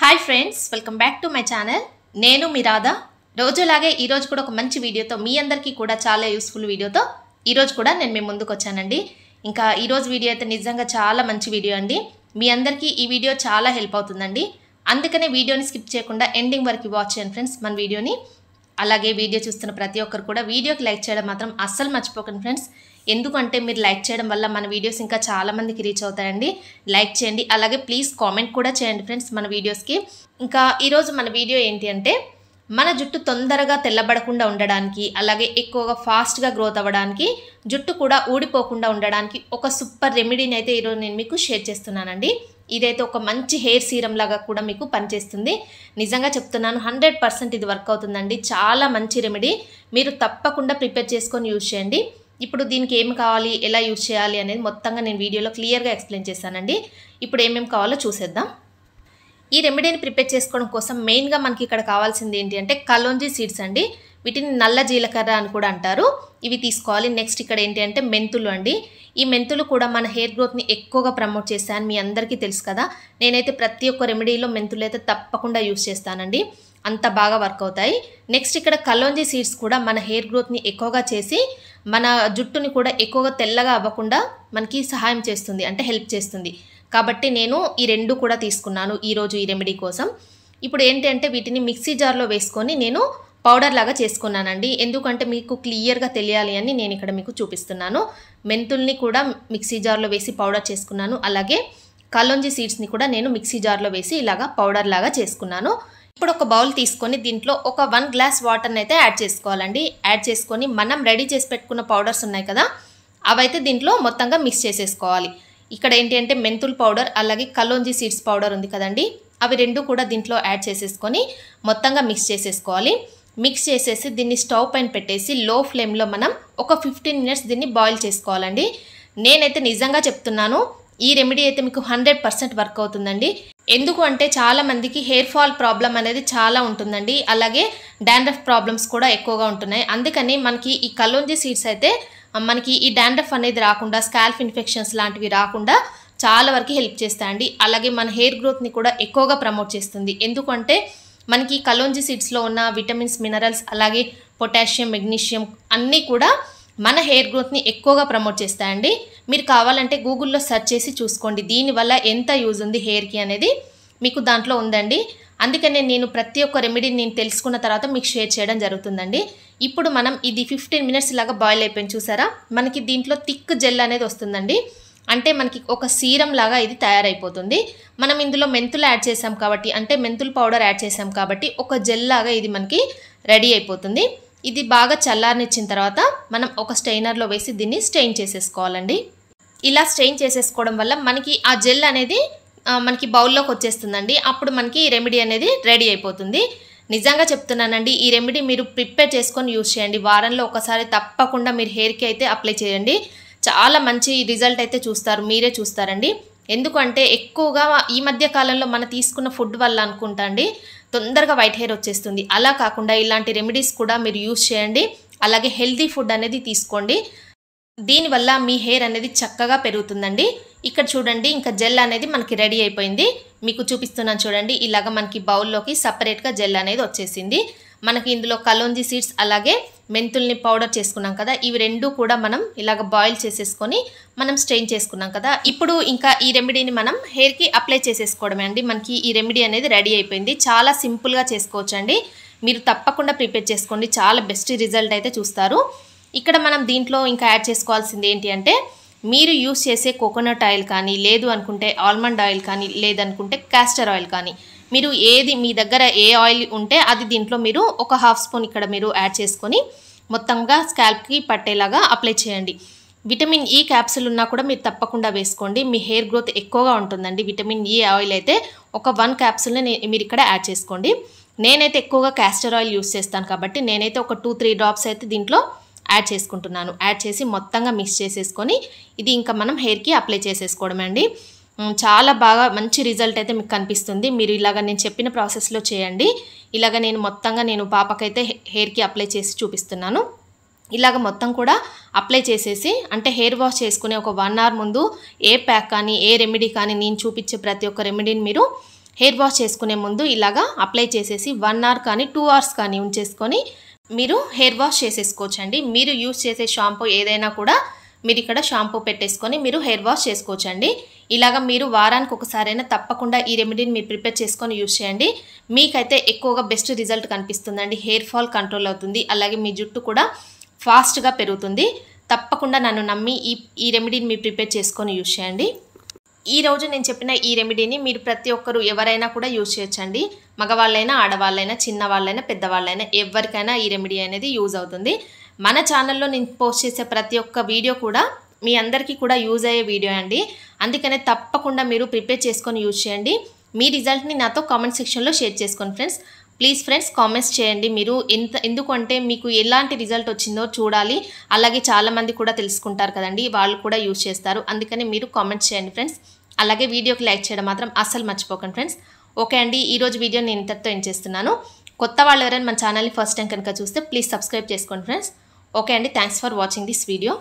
hi friends welcome back to my channel నేను మీ రాధా రోజులాగే ఈరోజు కూడా ఒక మంచి వీడియోతో మీ అందరికీ కూడా చాలా యూస్ఫుల్ వీడియోతో ఈరోజు కూడా నేను మీ ముందుకు వచ్చానండి ఇంకా ఈరోజు వీడియో అయితే నిజంగా చాలా మంచి వీడియో అండి మీ అందరికీ ఈ వీడియో చాలా హెల్ప్ అవుతుందండి అందుకనే వీడియోని స్కిప్ చేయకుండా ఎండింగ్ వరకు వాచ్ చేయండి ఫ్రెండ్స్ మన వీడియోని అలాగే వీడియో చూస్తున్న ప్రతి ఒక్కరు కూడా వీడియోకి లైక్ చేయడం మాత్రం అస్సలు మర్చిపోకండి ఫ్రెండ్స్ ఎందుకంటే మీరు లైక్ చేయడం వల్ల మన వీడియోస్ ఇంకా చాలామందికి రీచ్ అవుతాయండి లైక్ చేయండి అలాగే ప్లీజ్ కామెంట్ కూడా చేయండి ఫ్రెండ్స్ మన వీడియోస్కి ఇంకా ఈరోజు మన వీడియో ఏంటి అంటే మన జుట్టు తొందరగా తెల్లబడకుండా ఉండడానికి అలాగే ఎక్కువగా ఫాస్ట్గా గ్రోత్ అవ్వడానికి జుట్టు కూడా ఊడిపోకుండా ఉండడానికి ఒక సూపర్ రెమెడీని అయితే ఈరోజు నేను మీకు షేర్ చేస్తున్నానండి ఇదైతే ఒక మంచి హెయిర్ సీరం లాగా కూడా మీకు పనిచేస్తుంది నిజంగా చెప్తున్నాను హండ్రెడ్ పర్సెంట్ ఇది వర్క్ అవుతుందండి చాలా మంచి రెమెడీ మీరు తప్పకుండా ప్రిపేర్ చేసుకొని యూజ్ చేయండి ఇప్పుడు దీనికి ఏం కావాలి ఎలా యూజ్ చేయాలి అనేది మొత్తంగా నేను వీడియోలో క్లియర్గా ఎక్స్ప్లెయిన్ చేశానండి ఇప్పుడు ఏమేమి కావాలో చూసేద్దాం ఈ రెమెడీని ప్రిపేర్ చేసుకోవడం కోసం మెయిన్గా మనకి ఇక్కడ కావాల్సింది ఏంటి అంటే కలోంజీ సీడ్స్ అండి వీటిని నల్ల జీలకర్ర అని కూడా అంటారు ఇవి తీసుకోవాలి నెక్స్ట్ ఇక్కడ ఏంటి అంటే మెంతులు అండి ఈ మెంతులు కూడా మన హెయిర్ గ్రోత్ని ఎక్కువగా ప్రమోట్ అని మీ అందరికీ తెలుసు కదా నేనైతే ప్రతి ఒక్క రెమెడీలో మెంతులు అయితే తప్పకుండా యూస్ చేస్తానండి అంత బాగా వర్క్ అవుతాయి నెక్స్ట్ ఇక్కడ కలోంజీ సీడ్స్ కూడా మన హెయిర్ గ్రోత్ని ఎక్కువగా చేసి మన జుట్టుని కూడా ఎక్కువగా తెల్లగా అవ్వకుండా మనకి సహాయం చేస్తుంది అంటే హెల్ప్ చేస్తుంది కాబట్టి నేను ఈ రెండు కూడా తీసుకున్నాను ఈరోజు ఈ రెమెడీ కోసం ఇప్పుడు ఏంటి అంటే వీటిని మిక్సీ జార్లో వేసుకొని నేను పౌడర్ లాగా చేసుకున్నానండి ఎందుకంటే మీకు క్లియర్గా తెలియాలి అని నేను ఇక్కడ మీకు చూపిస్తున్నాను మెంతుల్ని కూడా మిక్సీ జార్లో వేసి పౌడర్ చేసుకున్నాను అలాగే కల్లంజి సీడ్స్ని కూడా నేను మిక్సీ జార్లో వేసి ఇలాగా పౌడర్ లాగా చేసుకున్నాను ఇప్పుడు ఒక బౌల్ తీసుకొని దీంట్లో ఒక వన్ గ్లాస్ వాటర్ని అయితే యాడ్ చేసుకోవాలండి యాడ్ చేసుకొని మనం రెడీ చేసి పెట్టుకున్న పౌడర్స్ ఉన్నాయి కదా అవైతే దీంట్లో మొత్తంగా మిక్స్ చేసేసుకోవాలి ఇక్కడ ఏంటి అంటే మెంతుల్ పౌడర్ అలాగే కల్లోంజీ సీడ్స్ పౌడర్ ఉంది కదండి అవి రెండు కూడా దీంట్లో యాడ్ చేసేసుకొని మొత్తంగా మిక్స్ చేసేసుకోవాలి మిక్స్ చేసేసి దీన్ని స్టవ్ పైన పెట్టేసి లో ఫ్లేమ్లో మనం ఒక ఫిఫ్టీన్ మినిట్స్ దీన్ని బాయిల్ చేసుకోవాలండి నేనైతే నిజంగా చెప్తున్నాను ఈ రెమెడీ అయితే మీకు హండ్రెడ్ పర్సెంట్ వర్క్ అవుతుందండి ఎందుకు అంటే చాలామందికి హెయిర్ ఫాల్ ప్రాబ్లం అనేది చాలా ఉంటుందండి అలాగే డాండ్రఫ్ ప్రాబ్లమ్స్ కూడా ఎక్కువగా ఉంటున్నాయి అందుకని మనకి ఈ కల్లుంజీ సీడ్స్ అయితే మనకి ఈ డాండ్రఫ్ అనేది రాకుండా స్కాల్ఫ్ ఇన్ఫెక్షన్స్ లాంటివి రాకుండా చాలా వరకు హెల్ప్ చేస్తాయండి అలాగే మన హెయిర్ గ్రోత్ని కూడా ఎక్కువగా ప్రమోట్ చేస్తుంది ఎందుకంటే మనకి కలోంజి సీడ్స్లో ఉన్న విటమిన్స్ మినరల్స్ అలాగే పొటాషియం మెగ్నీషియం అన్నీ కూడా మన హెయిర్ గ్రోత్ని ఎక్కువగా ప్రమోట్ చేస్తాయండి మీరు కావాలంటే గూగుల్లో సెర్చ్ చేసి చూసుకోండి దీనివల్ల ఎంత యూజ్ ఉంది హెయిర్కి అనేది మీకు దాంట్లో ఉందండి అందుకనే నేను ప్రతి ఒక్క రెమెడీని నేను తెలుసుకున్న తర్వాత మీకు షేర్ చేయడం జరుగుతుందండి ఇప్పుడు మనం ఇది ఫిఫ్టీన్ మినిట్స్ లాగా బాయిల్ అయిపోయింది చూసారా మనకి దీంట్లో థిక్ జెల్ అనేది వస్తుందండి అంటే మనకి ఒక సీరం లాగా ఇది తయారైపోతుంది మనం ఇందులో మెంతులు యాడ్ చేసాం కాబట్టి అంటే మెంతుల పౌడర్ యాడ్ చేసాం కాబట్టి ఒక జెల్ లాగా ఇది మనకి రెడీ అయిపోతుంది ఇది బాగా చల్లారనిచ్చిన తర్వాత మనం ఒక స్టెయినర్లో వేసి దీన్ని స్టెయిన్ చేసేసుకోవాలండి ఇలా స్టెయిన్ చేసేసుకోవడం వల్ల మనకి ఆ జెల్ అనేది మనకి బౌల్లోకి వచ్చేస్తుందండి అప్పుడు మనకి ఈ రెమెడీ అనేది రెడీ అయిపోతుంది నిజంగా చెప్తున్నానండి ఈ రెమెడీ మీరు ప్రిపేర్ చేసుకొని యూజ్ చేయండి వారంలో ఒకసారి తప్పకుండా మీరు హెయిర్కి అయితే అప్లై చేయండి చాలా మంచి రిజల్ట్ అయితే చూస్తారు మీరే చూస్తారండి ఎందుకంటే ఎక్కువగా ఈ మధ్య కాలంలో మనం తీసుకున్న ఫుడ్ వల్ల అనుకుంటా అండి తొందరగా వైట్ హెయిర్ వచ్చేస్తుంది అలా కాకుండా ఇలాంటి రెమెడీస్ కూడా మీరు యూజ్ చేయండి అలాగే హెల్దీ ఫుడ్ అనేది తీసుకోండి దీనివల్ల మీ హెయిర్ అనేది చక్కగా పెరుగుతుందండి ఇక్కడ చూడండి ఇంకా జెల్ అనేది మనకి రెడీ అయిపోయింది మీకు చూపిస్తున్నాను చూడండి ఇలాగ మనకి బౌల్లోకి సపరేట్గా జెల్ అనేది వచ్చేసింది మనకి ఇందులో కలోంజీ సీడ్స్ అలాగే మెంతుల్ని పౌడర్ చేసుకున్నాం కదా ఇవి రెండు కూడా మనం ఇలాగ బాయిల్ చేసేసుకొని మనం స్ట్రెయిన్ చేసుకున్నాం కదా ఇప్పుడు ఇంకా ఈ రెమెడీని మనం హెయిర్కి అప్లై చేసేసుకోవడమే అండి మనకి ఈ రెమెడీ అనేది రెడీ అయిపోయింది చాలా సింపుల్గా చేసుకోవచ్చు అండి మీరు తప్పకుండా ప్రిపేర్ చేసుకోండి చాలా బెస్ట్ రిజల్ట్ అయితే చూస్తారు ఇక్కడ మనం దీంట్లో ఇంకా యాడ్ చేసుకోవాల్సింది ఏంటి అంటే మీరు యూస్ చేసే కోకోనట్ ఆయిల్ కానీ లేదు అనుకుంటే ఆల్మండ్ ఆయిల్ కానీ లేదనుకుంటే క్యాస్టర్ ఆయిల్ కానీ మీరు ఏది మీ దగ్గర ఏ ఆయిల్ ఉంటే అది దీంట్లో మీరు ఒక హాఫ్ స్పూన్ ఇక్కడ మీరు యాడ్ చేసుకొని మొత్తంగా స్కాల్ప్కి పట్టేలాగా అప్లై చేయండి విటమిన్ ఈ క్యాప్సిల్ ఉన్నా కూడా మీరు తప్పకుండా వేసుకోండి మీ హెయిర్ గ్రోత్ ఎక్కువగా ఉంటుందండి విటమిన్ ఈ ఆయిల్ అయితే ఒక వన్ క్యాప్సిల్ని మీరు ఇక్కడ యాడ్ చేసుకోండి నేనైతే ఎక్కువగా క్యాస్టర్ ఆయిల్ యూస్ చేస్తాను కాబట్టి నేనైతే ఒక టూ త్రీ డ్రాప్స్ అయితే దీంట్లో యాడ్ చేసుకుంటున్నాను యాడ్ చేసి మొత్తంగా మిక్స్ చేసేసుకొని ఇది ఇంకా మనం హెయిర్కి అప్లై చేసేసుకోవడం అండి చాలా బాగా మంచి రిజల్ట్ అయితే మీకు కనిపిస్తుంది మీరు ఇలాగ నేను చెప్పిన ప్రాసెస్లో చేయండి ఇలాగ నేను మొత్తంగా నేను పాపకైతే హెయిర్కి అప్లై చేసి చూపిస్తున్నాను ఇలాగ మొత్తం కూడా అప్లై చేసేసి అంటే హెయిర్ వాష్ చేసుకునే ఒక వన్ అవర్ ముందు ఏ ప్యాక్ కానీ ఏ రెమెడీ కానీ నేను చూపించే ప్రతి ఒక్క రెమెడీని మీరు హెయిర్ వాష్ చేసుకునే ముందు ఇలాగా అప్లై చేసేసి వన్ అవర్ కానీ టూ అవర్స్ కానీ ఉంచేసుకొని మీరు హెయిర్ వాష్ చేసేసుకోవచ్చండి మీరు యూజ్ చేసే షాంపూ ఏదైనా కూడా మీరు ఇక్కడ షాంపూ పెట్టేసుకొని మీరు హెయిర్ వాష్ చేసుకోవచ్చండి ఇలాగ మీరు వారానికి ఒకసారైనా తప్పకుండా ఈ రెమెడీని మీరు ప్రిపేర్ చేసుకొని యూజ్ చేయండి మీకైతే ఎక్కువగా బెస్ట్ రిజల్ట్ కనిపిస్తుందండి హెయిర్ ఫాల్ కంట్రోల్ అవుతుంది అలాగే మీ జుట్టు కూడా ఫాస్ట్గా పెరుగుతుంది తప్పకుండా నన్ను నమ్మి ఈ ఈ రెమెడీని మీరు ప్రిపేర్ చేసుకొని యూజ్ చేయండి ఈ రోజు నేను చెప్పిన ఈ రెమెడీని మీరు ప్రతి ఒక్కరు ఎవరైనా కూడా యూజ్ చేయొచ్చండి మగవాళ్ళైనా ఆడవాళ్ళైనా చిన్నవాళ్ళైనా పెద్దవాళ్ళైనా ఎవరికైనా ఈ రెమెడీ అనేది యూజ్ అవుతుంది మన ఛానల్లో నేను పోస్ట్ చేసే ప్రతి ఒక్క వీడియో కూడా మీ అందరికీ కూడా యూజ్ అయ్యే వీడియో అండి అందుకనే తప్పకుండా మీరు ప్రిపేర్ చేసుకొని యూజ్ చేయండి మీ రిజల్ట్ని నాతో కామెంట్ సెక్షన్లో షేర్ చేసుకోండి ఫ్రెండ్స్ ప్లీజ్ ఫ్రెండ్స్ కామెంట్స్ చేయండి మీరు ఎంత ఎందుకంటే మీకు ఎలాంటి రిజల్ట్ వచ్చిందో చూడాలి అలాగే చాలామంది కూడా తెలుసుకుంటారు కదండి వాళ్ళు కూడా యూజ్ చేస్తారు అందుకని మీరు కామెంట్స్ చేయండి ఫ్రెండ్స్ అలాగే వీడియోకి లైక్ చేయడం మాత్రం అస్సలు మర్చిపోకండి ఫ్రెండ్స్ ఓకే అండి ఈరోజు వీడియో నేను ఇంతటితో ఏం చేస్తున్నాను కొత్త వాళ్ళు ఎవరైనా మన ఛానల్ని ఫస్ట్ టైం కనుక చూస్తే ప్లీజ్ సబ్స్క్రైబ్ చేసుకోండి ఫ్రెండ్స్ ఓకే అండి thanks for watching this video